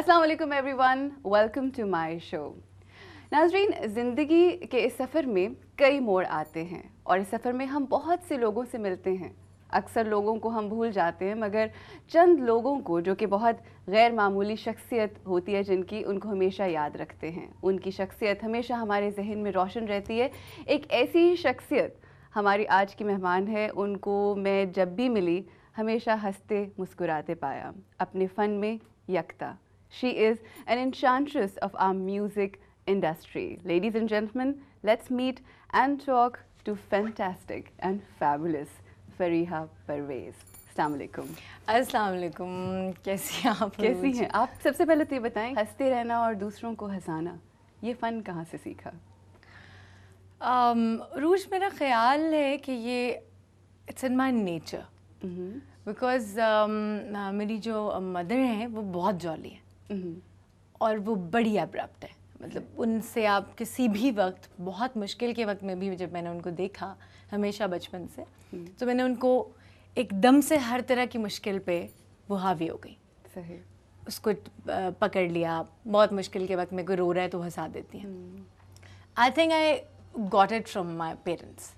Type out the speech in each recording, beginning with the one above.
Aslam every one welcome to my show नाजरीन ज़िंदगी के इस सफ़र में कई मोड़ आते हैं और इस सफ़र में हम बहुत से लोगों से मिलते हैं अक्सर लोगों को हम भूल जाते हैं मगर चंद लोगों को जो कि बहुत गैर मामूली शख्सियत होती है जिनकी उनको हमेशा याद रखते हैं उनकी शख्सियत हमेशा हमारे जहन में रोशन रहती है एक ऐसी ही शख्सियत हमारी आज की मेहमान है उनको मैं जब भी मिली हमेशा हंसते मुस्कुराते पाया अपने फ़न में यकता She is an enchantress of our music industry. Ladies and gentlemen, let's meet and talk to fantastic and fabulous Fariha Parvez. Assalamualaikum. Assalamualaikum. कैसी हैं आप कैसी हैं आप सबसे पहले तो ये बताएं हंसते रहना और दूसरों को हंसाना ये फ़न कहाँ से सीखा um, रूज मेरा ख्याल है कि ये it's in my nature because मेरी जो मदर हैं वो बहुत जॉली हैं हम्म। और वो बड़ी अब्रप्ट है मतलब उनसे आप किसी भी वक्त बहुत मुश्किल के वक्त में भी जब मैंने उनको देखा हमेशा बचपन से हम्म। तो मैंने उनको एकदम से हर तरह की मुश्किल पे वो हावी हो गई सही उसको पकड़ लिया बहुत मुश्किल के वक्त में कोई रो रहा है तो हंसा देती हैं I think I got it from my parents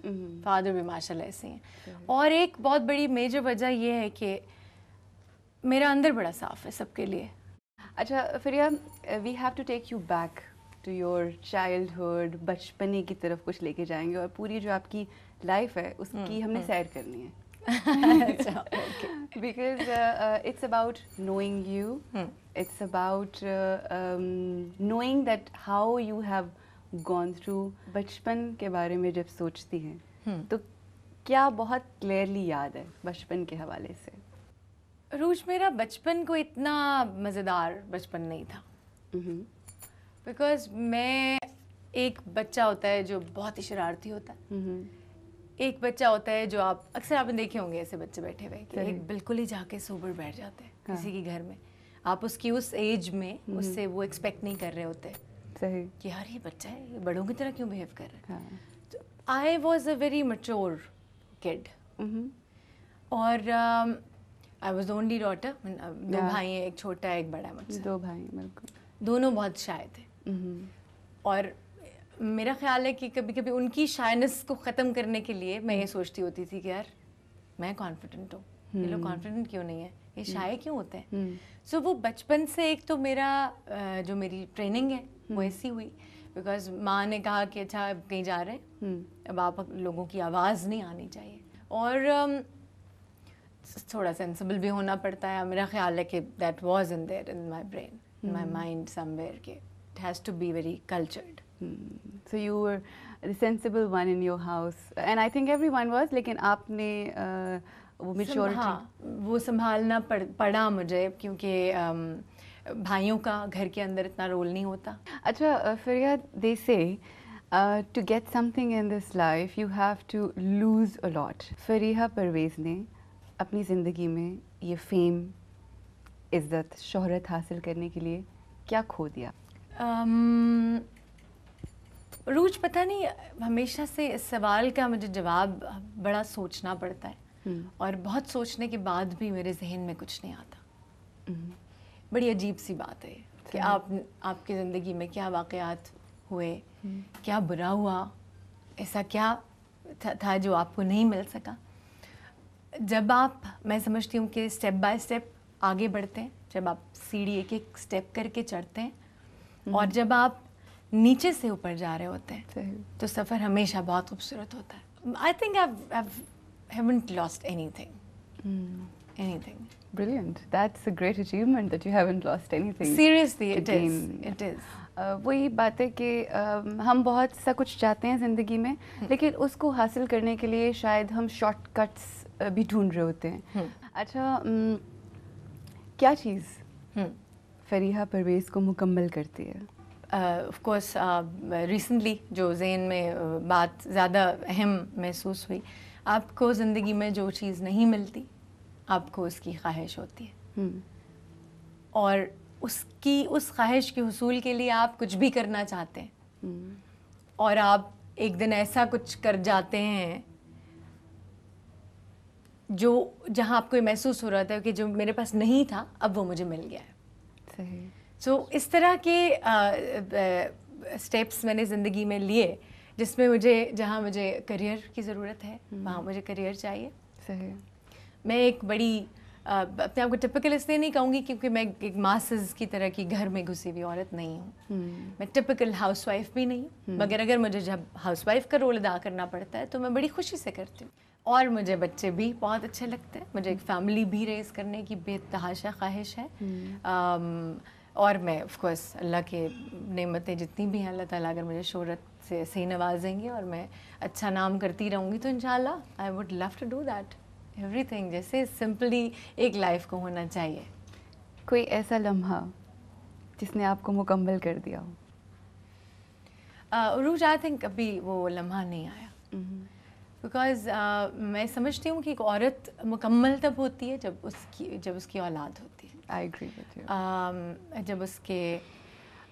father भी माशा ऐसे हैं और एक बहुत बड़ी मेजर वजह यह है कि मेरा अंदर बड़ा साफ है सबके लिए अच्छा फिरिया we have to take you back to your childhood बचपने की तरफ कुछ लेके जाएंगे और पूरी जो आपकी लाइफ है उसकी हम्म, हमने हम्म। सैर करनी है because it's about knowing you it's about knowing that how you have gone through बचपन के बारे में जब सोचती हैं हम्म। तो क्या बहुत क्लियरली याद है बचपन के हवाले से रूज मेरा बचपन को इतना मज़ेदार बचपन नहीं था बिकॉज mm -hmm. मैं एक बच्चा होता है जो बहुत ही शरारती होता है mm -hmm. एक बच्चा होता है जो आप अक्सर आपने देखे होंगे ऐसे बच्चे बैठे हुए कि एक बिल्कुल ही जाके सोबर बैठ जाते हैं हाँ. किसी के घर में आप उसकी उस एज में mm -hmm. उससे वो एक्सपेक्ट नहीं कर रहे होते सही कि यार ये बच्चा है ये बड़ों की तरह क्यों बिहेव कर रहा है I was a very mature kid और uh, I was only daughter दो भाई हैं एक छोटा एक बड़ा मतलब दो भाई बिल्कुल दोनों बहुत शायद थे हम्म। और मेरा ख्याल है कि कभी कभी उनकी शायनेस को ख़त्म करने के लिए मैं ये हम्म। सोचती होती थी कि यार मैं कॉन्फिडेंट हूँ ये लोग कॉन्फिडेंट हम्म। क्यों नहीं है ये शाये क्यों होते हैं सो वो बचपन से एक तो मेरा जो मेरी ट्रेनिंग है वो ऐसी हुई बिकॉज माँ ने कहा कि अच्छा अब कहीं जा रहे हैं अब आप लोगों की आवाज़ नहीं आनी चाहिए और थोड़ा सेंसिबल भी होना पड़ता है मेरा ख्याल है कि that was in there in my brain my mind somewhere के it has to be very cultured so you were the sensible one in your house and i think everyone लेकिन आपने uh, वो मिश्योर हाँ वो संभालना पड़, पड़ा मुझे क्योंकि um, भाइयों का घर के अंदर इतना रोल नहीं होता अच्छा फिर they say to get something in this life you have to lose a lot Fariha Parvez ने अपनी ज़िंदगी में ये फेम इज़्ज़त शोहरत हासिल करने के लिए क्या खो दिया um, रूज पता नहीं हमेशा से इस सवाल का मुझे जवाब बड़ा सोचना पड़ता है हम्म। और बहुत सोचने के बाद भी मेरे जहन में कुछ नहीं आता हुँ. हम्म। बड़ी अजीब सी बात है कि आप आपकी ज़िंदगी में क्या वाक़ात हुए हम्म। क्या बुरा हुआ ऐसा क्या था, था जो आपको नहीं मिल सका जब आप मैं समझती हूँ कि स्टेप बाय स्टेप आगे बढ़ते हैं जब आप सीढ़ी एक एक स्टेप करके चढ़ते हैं हम्म। और जब आप नीचे से ऊपर जा रहे होते हैं तो सफ़र हमेशा बहुत खूबसूरत होता है I think haven't lost anything anything anything Brilliant. That's a great achievement that you haven't lost anything. Seriously, it is. It is. वही बात है कि हम बहुत सा कुछ चाहते हैं ज़िंदगी में हम्म। लेकिन उसको हासिल करने के लिए शायद हम शॉर्टकट्स भी ढूंढ रहे होते हैं हम्म। अच्छा क्या चीज़ हम्म। फरीहा परवेज़ को मुकम्मल करती है ऑफकोर्स uh, रिसेंटली जो जेन में बात ज़्यादा अहम महसूस हुई आपको ज़िंदगी में जो चीज़ नहीं मिलती आपको उसकी ख्वाहिश होती है और उसकी उस ख्वाहिश के हसूल के लिए आप कुछ भी करना चाहते हैं हम्म। और आप एक दिन ऐसा कुछ कर जाते हैं जो जहाँ आपको ये महसूस हो रहा था कि जो मेरे पास नहीं था अब वो मुझे मिल गया है सही सो so, इस तरह के स्टेप्स मैंने ज़िंदगी में लिए जिसमें मुझे जहाँ मुझे करियर की ज़रूरत है हम्म। वहाँ मुझे करियर चाहिए सही मैं एक बड़ी अपने आप को टिपिकल इसलिए नहीं कहूँगी क्योंकि मैं एक मासेस की तरह की घर में घुसी हुई औरत नहीं हूँ hmm. मैं टिपिकल हाउसवाइफ भी नहीं हूँ hmm. मगर हम्म। अगर मुझे जब हाउसवाइफ का रोल अदा करना पड़ता है तो मैं बड़ी खुशी से करती हूँ और मुझे बच्चे भी बहुत अच्छे लगते हैं मुझे एक फैमिली हम्म। भी रेस करने की बेतहाशा ख्वाहिश है hmm. um, और मैं ऑफकोर्स अल्लाह के नेमतें जितनी भी हैं अल्लाह ताला अगर मुझे शहरत से सही नवाजेंगे और मैं अच्छा नाम करती रहूँगी तो इन I would love to do that everything जैसे सिंपली एक लाइफ को होना चाहिए कोई ऐसा लम्हा जिसने आपको मुकम्मल कर दिया हो रूज आई थिंक अभी वो लम्हा नहीं आया बिकॉज mm -hmm. uh, मैं समझती हूँ कि एक औरत मुकम्मल तब होती है जब उसकी जब उसकी औलाद होती है आई एग्री विद यू जब उसके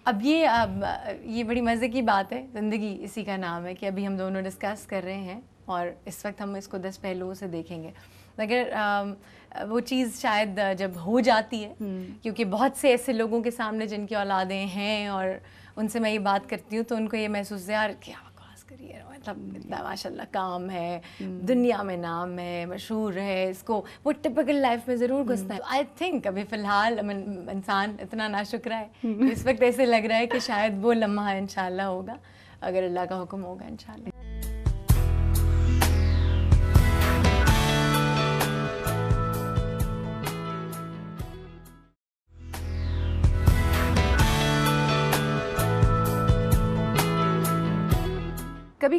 अब ये अब ये बड़ी मज़े की बात है ज़िंदगी इसी का नाम है कि अभी हम दोनों डिस्कस कर रहे हैं और इस वक्त हम इसको दस पहलुओं से देखेंगे मगर वो चीज़ शायद जब हो जाती है हम्म। क्योंकि बहुत से ऐसे लोगों के सामने जिनकी औलादें हैं और उनसे मैं ये बात करती हूँ तो उनको ये महसूस है यार क्या करिए मतलब हम्म। इतना माशा काम है हम्म। दुनिया में नाम है मशहूर है इसको वो टिपिकल लाइफ में ज़रूर घुसता है आई थिंक अभी फ़िलहाल इंसान इतना नाशुक्रा है इस वक्त ऐसे लग रहा है कि शायद वो लम्हा इन होगा अगर अल्लाह का हुक्म होगा इन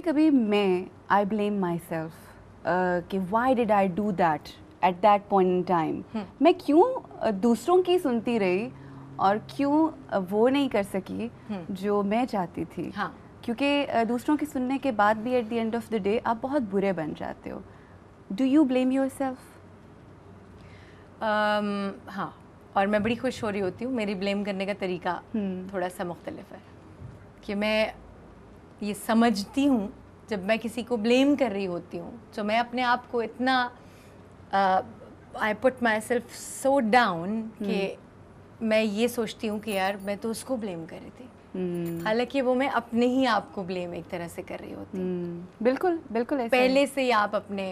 कभी कभी मैं आई ब्लेम माई सेल्फ कि why did I do that at that point in time मैं क्यों uh, दूसरों की सुनती रही और क्यों uh, वो नहीं कर सकी hmm. जो मैं चाहती थी हाँ। क्योंकि uh, दूसरों की सुनने के बाद भी at the end of the day आप बहुत बुरे बन जाते हो do you blame yourself हाँ और मैं बड़ी खुश हो रही होती हूँ मेरी ब्लेम करने का तरीका hmm. थोड़ा सा मुख्तलिफ है कि मैं ये समझती हूँ जब मैं किसी को ब्लेम कर रही होती हूँ तो मैं अपने आप को इतना I put myself so down कि मैं ये सोचती हूँ कि यार मैं तो उसको ब्लेम कर रही थी Hmm. हालांकि वो मैं अपने ही आप को ब्लेम एक तरह से कर रही होती hmm. बिल्कुल बिल्कुल पहले से ही आप अपने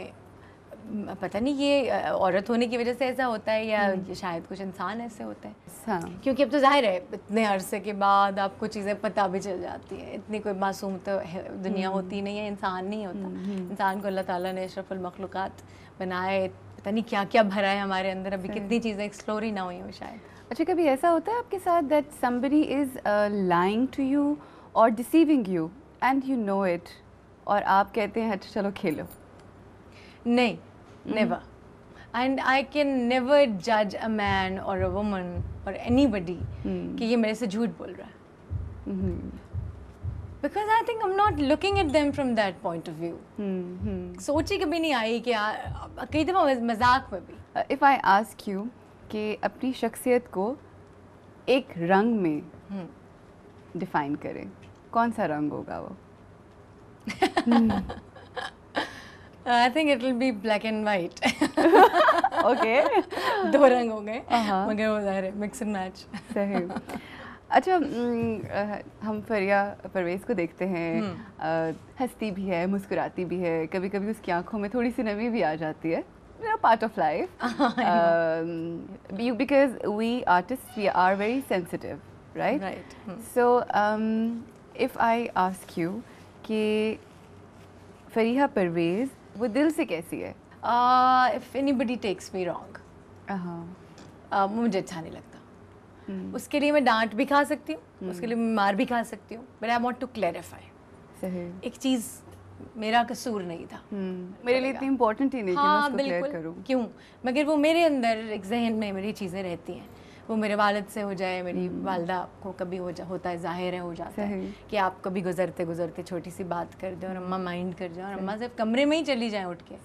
पता नहीं ये औरत होने की वजह से ऐसा होता है या हम्म। शायद कुछ इंसान ऐसे होते हैं हाँ। क्योंकि अब तो जाहिर है इतने अरसे के बाद आपको चीज़ें पता भी चल जाती हैं इतनी कोई मासूम तो दुनिया हम्म। होती नहीं है इंसान नहीं होता हम्म, इंसान को अल्लाह ताला ने अशरफुल मखलूक़ात बनाए पता नहीं क्या क्या भरा है हमारे अंदर अभी कितनी चीज़ें एक्सप्लोर ही ना हुई हो शायद अच्छा कभी ऐसा होता है आपके साथ that somebody is lying to you और deceiving you and you know it और आप कहते हैं अच्छा चलो खेलो नहीं Mm-hmm. Never. And I can never judge a man or a woman or anybody hmm. कि ये मेरे से झूठ बोल रहा है. Because I think am not looking at them from that point of view सोची कभी नहीं आई कि कई दफ़ा मजाक में भी इफ़ आई आस्क यू कि अपनी शख्सियत को एक रंग में डिफाइन hmm. करें कौन सा रंग होगा वो hmm. uh, I think it will be black and white. okay. दो रंग हो गए uh-huh. मगर वो जा रहे मिक्स एंड मैच सही अच्छा हम फरिया परवेज को देखते हैं हम्म। हंसती भी है मुस्कुराती भी है कभी कभी उसकी आंखों में थोड़ी सी नमी भी आ जाती है part of life because we artist we are very sensitive right right so if I ask you कि फरीहा परवेज वो दिल से कैसी है if anybody takes me wrong मुझे अच्छा नहीं लगता hmm. उसके लिए मैं डांट भी खा सकती हूँ hmm. उसके लिए मैं मार भी खा सकती हूँ but I want to clarify एक चीज़ मेरा कसूर नहीं था hmm. मेरे लिए इतनी इम्पोर्टेंट ही नहीं हाँ, कि मैं हाँ, उसको क्लियर करूँ क्यों मगर वो मेरे अंदर एक जहन में मेरी चीज़ें रहती हैं वो मेरे वालद से हो जाए मेरी हम्म। वालदा को कभी हो जा होता है ज़ाहिर है हो जाता है कि आप कभी गुजरते गुजरते छोटी सी बात कर दें और अम्मा माइंड कर जाए और अम्मा सिर्फ कमरे में ही चली जाए उठ के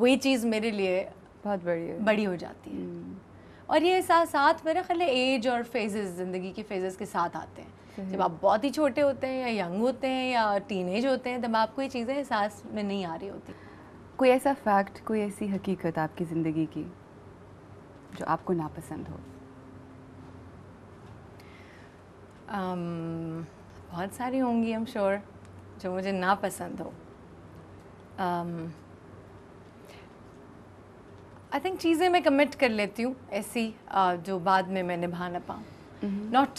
वही चीज़ मेरे लिए बहुत बड़ी बड़ी हो जाती है हम्म। और ये साथ साथ मेरे ख्याल एज और फेजेस ज़िंदगी के फेजेस के साथ आते हैं जब आप बहुत ही छोटे होते हैं या यंग होते हैं या टीन होते हैं तब आपको ये चीज़ें एहसास में नहीं आ रही होती कोई ऐसा फैक्ट कोई ऐसी हकीकत आपकी ज़िंदगी की जो आपको नापसंद हो um, बहुत सारी होंगी एम श्योर जो मुझे नापसंद हो आई थिंक चीज़ें मैं कमिट कर लेती हूँ ऐसी uh, जो बाद में मैं निभा ना पाऊँ not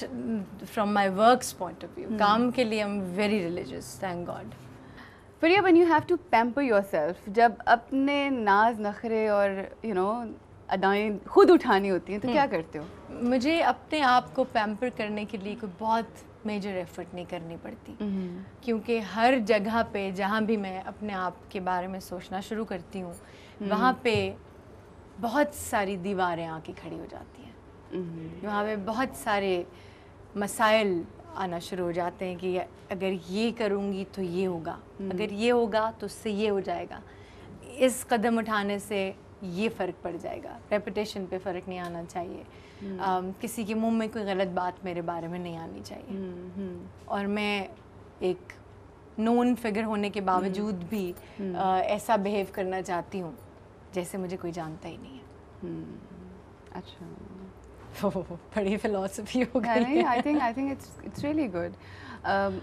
from my work point of view काम के लिए I am very religious thank God फिर one you have to pamper yourself जब अपने नाज नखरे और यू you नो know, अदाएँ खुद उठानी होती हैं तो क्या हम्म। करते हो मुझे अपने आप को पैम्पर करने के लिए कोई बहुत मेजर एफर्ट नहीं करनी पड़ती हम्म। क्योंकि हर जगह पे जहाँ भी मैं अपने आप के बारे में सोचना शुरू करती हूँ हम्म। वहाँ पे बहुत सारी दीवारें आके खड़ी हो जाती हैं वहाँ पे बहुत सारे मसाइल आना शुरू हो जाते हैं कि अगर ये करूँगी तो ये होगा अगर ये होगा तो उससे ये हो जाएगा इस कदम उठाने से ये फ़र्क पड़ जाएगा रेपटेशन पे फ़र्क नहीं आना चाहिए hmm. किसी के मुंह में कोई गलत बात मेरे बारे में नहीं आनी चाहिए hmm. और मैं एक नोन फिगर होने के बावजूद hmm. भी uh, ऐसा बिहेव करना चाहती हूँ जैसे मुझे कोई जानता ही नहीं है अच्छा बड़ी फिलोसफी हो गई गुड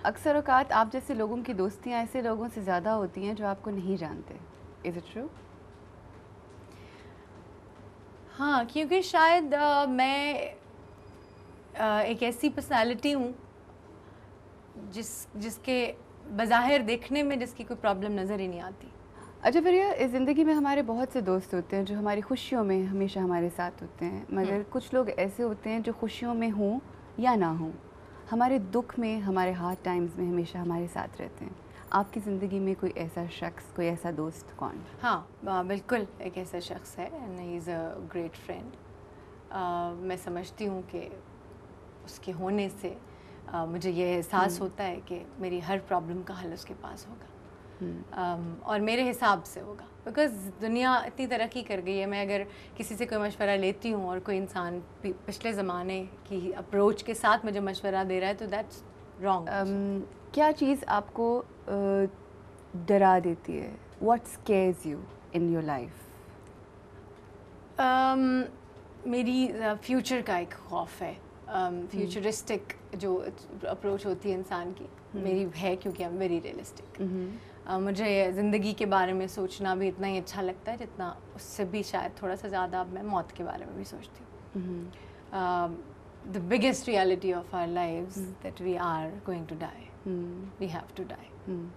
अक्सर अवकात आप जैसे लोगों की दोस्तियाँ ऐसे लोगों से ज़्यादा होती हैं जो आपको नहीं जानते इज़ इट ट्रू हाँ क्योंकि शायद आ, मैं आ, एक ऐसी पर्सनालिटी हूँ जिस जिसके बज़ाहिर देखने में जिसकी कोई प्रॉब्लम नज़र ही नहीं आती अच्छा फिर इस ज़िंदगी में हमारे बहुत से दोस्त होते हैं जो हमारी खुशियों में हमेशा हमारे साथ होते हैं हम्म। मगर कुछ लोग ऐसे होते हैं जो खुशियों में हों या ना हों हमारे दुख में हमारे हार्ड टाइम्स में हमेशा हमारे साथ रहते हैं आपकी ज़िंदगी में कोई ऐसा शख्स कोई ऐसा दोस्त कौन हाँ बिल्कुल एक ऐसा शख्स है and he is a great friend मैं समझती हूँ कि उसके होने से आ, मुझे यह एहसास हम्म। होता है कि मेरी हर प्रॉब्लम का हल उसके पास होगा um, और मेरे हिसाब से होगा बिकॉज दुनिया इतनी तरक्की कर गई है मैं अगर किसी से कोई मशवरा लेती हूँ और कोई इंसान पिछले ज़माने की अप्रोच के साथ मुझे मशवरा दे रहा है तो दैट्स रॉन्ग um, क्या चीज़ आपको डरा uh, देती है what scares you in your life मेरी फ्यूचर का एक खौफ है फ्यूचरिस्टिक um, हम्म। जो अप्रोच होती है इंसान की हम्म। मेरी है क्योंकि आई एम वेरी रियलिस्टिक मुझे ज़िंदगी के बारे में सोचना भी इतना ही अच्छा लगता है जितना उससे भी शायद थोड़ा सा ज़्यादा अब मैं मौत के बारे में भी सोचती हूँ हम्म। the biggest reality of our lives mm. that we are going to die mm. we have to die mm.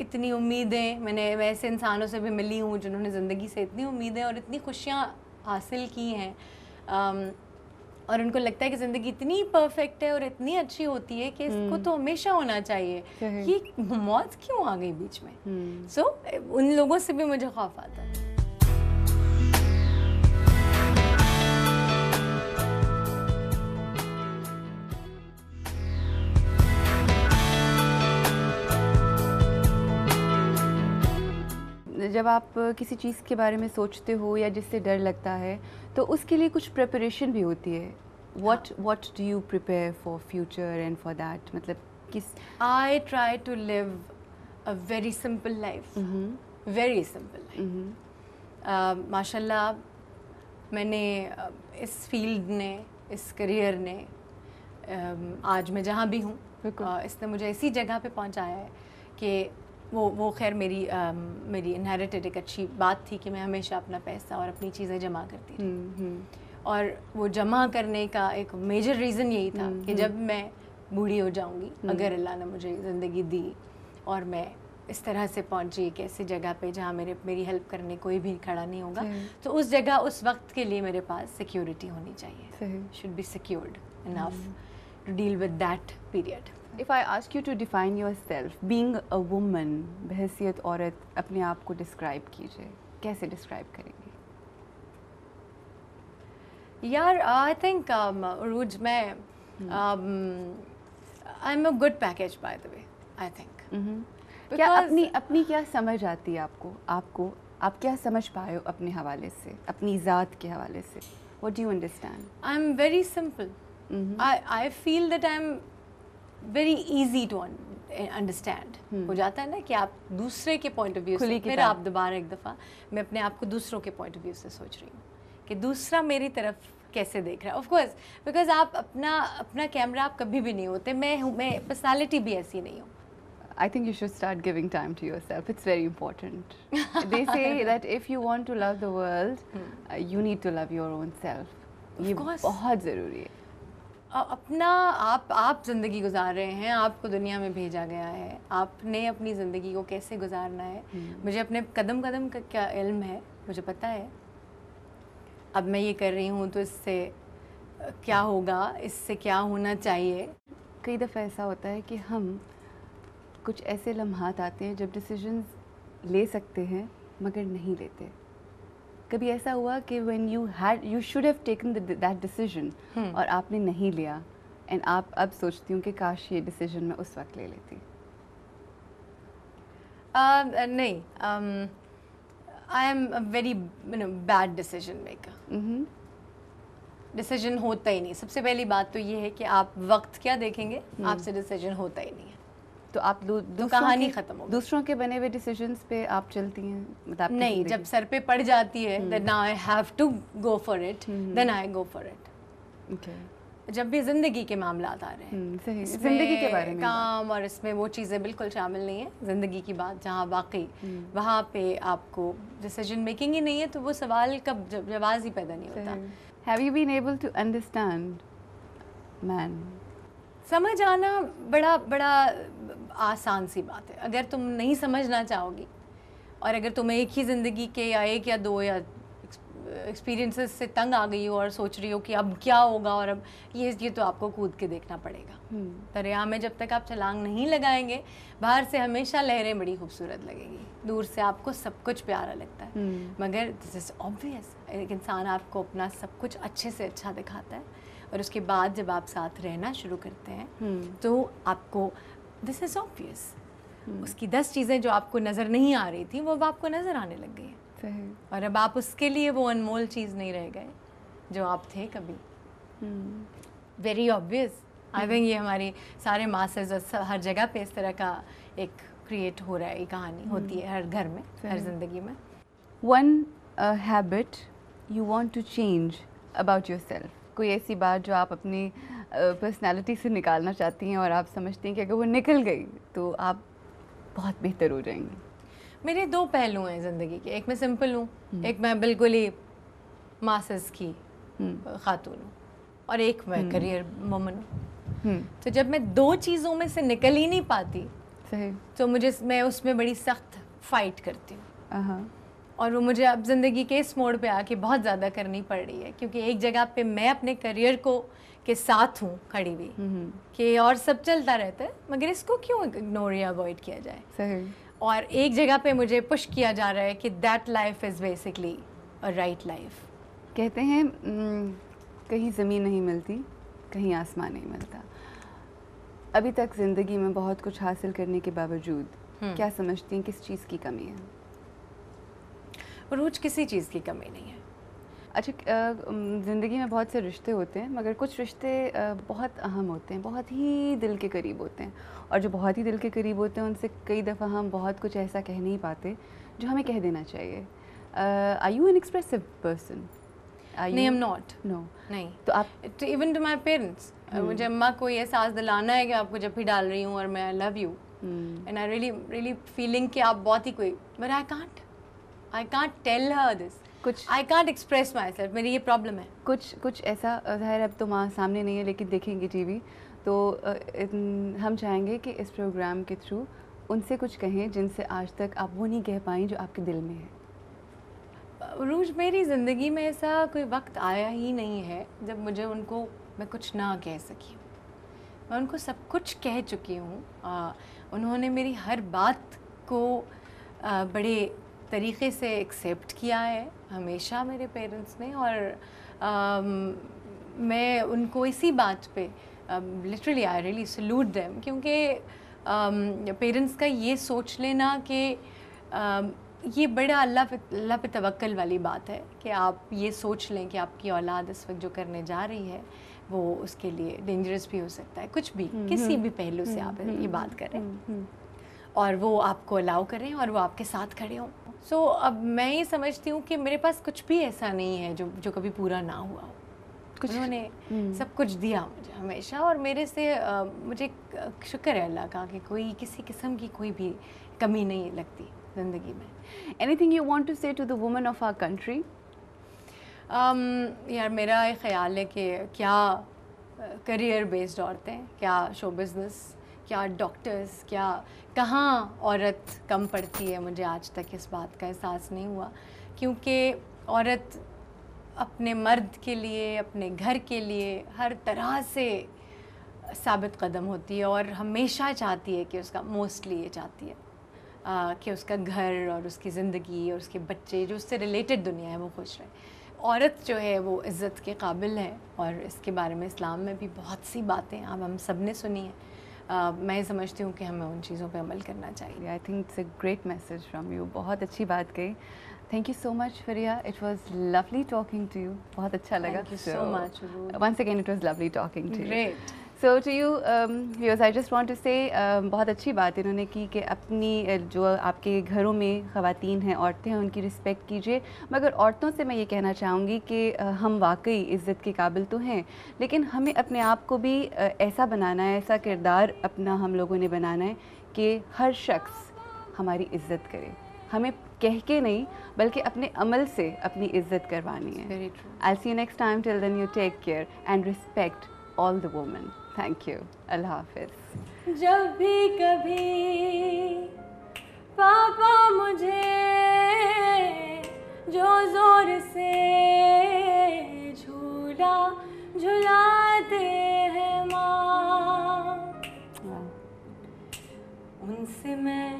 इतनी उम्मीदें मैंने वैसे इंसानों से भी मिली हूँ जिन्होंने ज़िंदगी से इतनी उम्मीदें और इतनी खुशियाँ हासिल की हैं और उनको लगता है कि ज़िंदगी इतनी परफेक्ट है और इतनी अच्छी होती है कि इसको hmm. तो हमेशा होना चाहिए कि मौत क्यों आ गई बीच में सो hmm. so, उन लोगों से भी मुझे खौफ आता है जब आप किसी चीज़ के बारे में सोचते हो या जिससे डर लगता है तो उसके लिए कुछ प्रिपरेशन भी होती है what what do you prepare for future and for that मतलब किस I try to live a very simple life very simple माशाल्लाह मैंने uh, इस फील्ड ने इस करियर ने um, आज मैं जहाँ भी हूँ uh, इसने मुझे इसी जगह पे पहुँचाया है कि वो वो खैर मेरी आ, मेरी इनहेरिटेड एक अच्छी बात थी कि मैं हमेशा अपना पैसा और अपनी चीज़ें जमा करती थी हम्म, हम्म। और वो जमा करने का एक मेजर रीज़न यही था हम्म, कि जब मैं बूढ़ी हो जाऊंगी अगर अल्लाह ने मुझे ज़िंदगी दी और मैं इस तरह से पहुंची एक ऐसी जगह पे जहाँ मेरे मेरी हेल्प करने कोई भी खड़ा नहीं होगा तो उस जगह उस वक्त के लिए मेरे पास सिक्योरिटी होनी चाहिए should be secured enough to deal with that period If I ask you to define yourself, being a woman, बहसियत औरत अपने आप को describe कीजिए कैसे describe करेंगे यार आई थिंक रूज मैं I am a good package by the way I think क्या अपनी अपनी क्या समझ आती है आपको आपको आप क्या समझ पाए हो अपने हवाले से अपनी ज़ात के हवाले से what do understand I am very simple I I feel that I am very easy to understand हो जाता है ना कि आप दूसरे के पॉइंट ऑफ व्यू से फिर आप दोबारा एक दफ़ा मैं अपने आप को दूसरों के पॉइंट ऑफ व्यू से सोच रही हूँ कि दूसरा मेरी तरफ कैसे देख रहा है ऑफकोर्स बिकॉज आप अपना अपना कैमरा आप कभी भी नहीं होते मैं हूँ मैं पर्सनैलिटी भी ऐसी नहीं हूँ I think you should start giving time to yourself. It's very important. they say that if you want to love the world, hmm. uh, you need to love your own self. Of ये course. बहुत ज़रूरी है अपना आप आप ज़िंदगी गुजार रहे हैं आपको दुनिया में भेजा गया है आपने अपनी ज़िंदगी को कैसे गुजारना है हम्म। मुझे अपने कदम कदम का क्या इल्म है मुझे पता है अब मैं ये कर रही हूँ तो इससे क्या होगा इससे क्या होना चाहिए कई दफ़ा ऐसा होता है कि हम कुछ ऐसे लम्हात आते हैं जब डिसीजंस ले सकते हैं मगर नहीं लेते कभी ऐसा हुआ कि when you had you should have taken that decision और आपने नहीं लिया एंड आप अब सोचती हूँ कि काश ये डिसीजन मैं उस वक्त ले लेती um, uh, नहीं I am very bad decision maker decision होता ही नहीं सबसे पहली बात तो ये है कि आप वक्त क्या देखेंगे hmm. आपसे डिसीजन होता ही नहीं तो आप तो कहानी खत्म हो दूसरों के बने हुए डिसीजन पे आप चलती हैं मतलब नहीं जब सर पे पड़ जाती है then I have to go for it then I go for it जब भी ज़िंदगी के मामला आ रहे हैं हम्म, ज़िंदगी के बारे में काम और इसमें वो चीज़ें बिल्कुल शामिल नहीं है ज़िंदगी की बात जहाँ वाकई हम्म। वहाँ पे आपको डिसीजन मेकिंग ही नहीं है तो वो सवाल कब जवाब ही पैदा नहीं होता have you been able to understand man समझ आना बड़ा बड़ा आसान सी बात है अगर तुम नहीं समझना चाहोगी और अगर तुम्हें एक ही ज़िंदगी के या एक या दो या एक्सपीरियंसेस से तंग आ गई हो और सोच रही हो कि अब क्या होगा और अब ये ये तो आपको कूद के देखना पड़ेगा हम्म। दरिया में जब तक आप छलांग नहीं लगाएंगे बाहर से हमेशा लहरें बड़ी खूबसूरत लगेगी दूर से आपको सब कुछ प्यारा लगता है हम्म। मगर दिस इज़ ऑब्वियस एक इंसान आपको अपना सब कुछ अच्छे से अच्छा दिखाता है और उसके बाद जब आप साथ रहना शुरू करते हैं हम्म। तो आपको दिस इज़ ऑब्वियस उसकी दस चीज़ें जो आपको नज़र नहीं आ रही थी वो अब आपको नज़र आने लग गई हैं और अब आप उसके लिए वो अनमोल चीज़ नहीं रह गए जो आप थे कभी वेरी ऑब्वियस आई थिंक ये हमारे सारे मास्टर्स हर जगह पे इस तरह का एक क्रिएट हो रहा है ये कहानी hmm. होती है हर घर में हर जिंदगी में one habit you want to change about yourself कोई ऐसी बात जो आप अपनी पर्सनालिटी से निकालना चाहती हैं और आप समझती हैं कि अगर वो निकल गई तो आप बहुत बेहतर हो जाएंगी मेरे दो पहलू हैं ज़िंदगी के एक मैं सिंपल हूँ हम्म। एक मैं बिल्कुल ही मासस की हम्म। खातून हूँ और एक मैं करियर हम्म। मोमन हूँ तो जब मैं दो चीज़ों में से निकल ही नहीं पाती तो मुझे मैं उसमें बड़ी सख्त फाइट करती हूँ और वो मुझे अब ज़िंदगी के इस मोड़ पे आके बहुत ज़्यादा करनी पड़ रही है क्योंकि एक जगह पे मैं अपने करियर को के साथ हूँ खड़ी भी हम्म। कि और सब चलता रहता है मगर इसको क्यों इग्नोर या अवॉइड किया जाए सही और एक जगह पे मुझे पुश किया जा रहा है कि that life is basically a right life कहते हैं कहीं ज़मीन नहीं मिलती कहीं आसमान नहीं मिलता अभी तक ज़िंदगी में बहुत कुछ हासिल करने के बावजूद हम्म। क्या समझती हैं किस चीज़ की कमी है रोज किसी चीज़ की कमी नहीं है अच्छा ज़िंदगी में बहुत से रिश्ते होते हैं मगर कुछ रिश्ते बहुत अहम होते हैं बहुत ही दिल के करीब होते हैं और जो बहुत ही दिल के करीब होते हैं उनसे कई दफ़ा हम बहुत कुछ ऐसा कह नहीं पाते जो हमें कह देना चाहिए I you an expressive person नहीं एम नॉट नो नहीं तो आप इवन टू माई पेरेंट्स मुझे अम्मा को ये सास दिलाना है कि आपको जब भी डाल रही हूँ और मैं I love you and I really really feeling कि आप बहुत ही कोई but I can't I can't tell her this कुछ I can't express myself मेरी ये प्रॉब्लम है कुछ कुछ ऐसा ज़ाहिर अब तो माँ सामने नहीं है लेकिन देखेंगे टीवी तो हम चाहेंगे कि इस प्रोग्राम के थ्रू उनसे कुछ कहें जिनसे आज तक आप वो नहीं कह पाई जो आपके दिल में है रूज मेरी ज़िंदगी में ऐसा कोई वक्त आया ही नहीं है जब मुझे उनको मैं कुछ ना कह सकी मैं उनको सब कुछ कह चुकी हूँ उन्होंने मेरी हर बात को आ, बड़े तरीके से एक्सेप्ट किया है हमेशा मेरे पेरेंट्स ने और आ, मैं उनको इसी बात पे literally I really salute them क्योंकि पेरेंट्स का ये सोच लेना कि ये बड़ा अल्लाह पे अल्लाह पे तवक्ल वाली बात है कि आप ये सोच लें कि आपकी औलाद इस वक्त जो करने जा रही है वो उसके लिए डेंजरस भी हो सकता है कुछ भी हम्म, किसी हम्म, भी पहलू से हम्म, आप ये बात करें और वो आपको अलाउ करें और वो आपके साथ खड़े हों सो so, अब मैं ये समझती हूँ कि मेरे पास कुछ भी ऐसा नहीं है जो जो कभी पूरा ना हुआ हो कुछ अच्छा। उन्होंने हम्म। सब कुछ दिया मुझे हमेशा और मेरे से आ, मुझे शुक्र है अल्लाह का कि कोई किसी किस्म की कोई भी कमी नहीं लगती ज़िंदगी में anything you want to say to the woman of our country यार मेरा ये ख्याल है कि क्या करियर बेस्ड औरतें क्या शो बिज़नेस क्या डॉक्टर्स क्या कहाँ औरत कम पड़ती है मुझे आज तक इस बात का एहसास नहीं हुआ क्योंकि औरत अपने मर्द के लिए अपने घर के लिए हर तरह से साबित कदम होती है और हमेशा चाहती है कि उसका मोस्टली ये चाहती है आ, कि उसका घर और उसकी ज़िंदगी और उसके बच्चे जो उससे रिलेटेड दुनिया है वो खुश रहे औरत जो है वो इज़्ज़त के काबिल है और इसके बारे में इस्लाम में भी बहुत सी बातें अब हम सब ने सुनी हैं uh, मैं समझती हूँ कि हमें उन चीज़ों पे अमल करना चाहिए I think it's a great message from you बहुत अच्छी बात कही thank you so much Fariya it was lovely talking to you बहुत अच्छा लगा so much once again it was lovely talking to you so to you viewers I just want to say बहुत अच्छी बात इन्होंने की कि अपनी जो आपके घरों में ख़वातीन हैं औरतें हैं उनकी रिस्पेक्ट कीजिए मगर औरतों से मैं ये कहना चाहूँगी कि हम वाकई इज़्ज़त के काबिल तो हैं लेकिन हमें अपने आप को भी ऐसा बनाना है ऐसा किरदार अपना हम लोगों ने बनाना है कि हर शख्स हमारी इज़्ज़त करे हमें कह के नहीं बल्कि अपने अमल से अपनी इज्जत करवानी है I see next time till then you take care and respect all the women thank you अल्लाह हाफिज जब भी कभी पापा मुझे जो जोर से झूला झुलाते हैं माँ उनसे मैं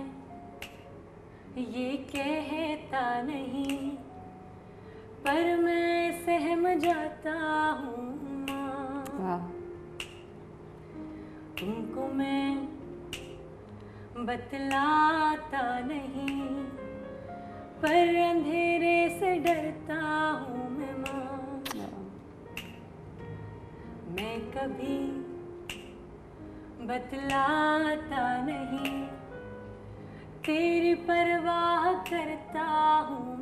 ये कहता नहीं पर मैं सहम जाता हूँ मैं बतलाता नहीं पर अंधेरे से डरता हूँ मैं माँ मैं कभी बतलाता नहीं तेरी परवाह करता हूँ